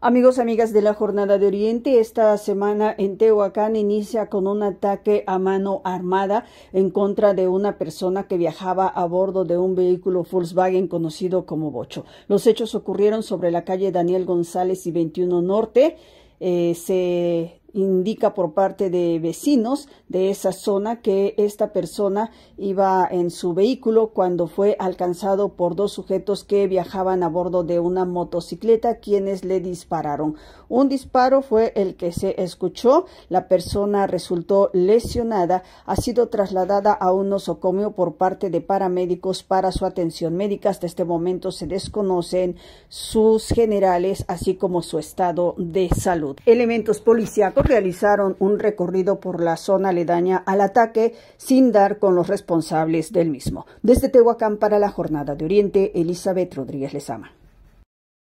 Amigos, amigas de la Jornada de Oriente, esta semana en Tehuacán inicia con un ataque a mano armada en contra de una persona que viajaba a bordo de un vehículo Volkswagen conocido como Bocho. Los hechos ocurrieron sobre la calle Daniel González y 21 Norte. Eh, se indica por parte de vecinos de esa zona que esta persona iba en su vehículo cuando fue alcanzado por dos sujetos que viajaban a bordo de una motocicleta quienes le dispararon. Un disparo fue el que se escuchó, la persona resultó lesionada, ha sido trasladada a un nosocomio por parte de paramédicos para su atención médica. Hasta este momento se desconocen sus generales así como su estado de salud. Elementos policiales realizaron un recorrido por la zona aledaña al ataque sin dar con los responsables del mismo. Desde Tehuacán para la Jornada de Oriente, Elizabeth Rodríguez Lezama.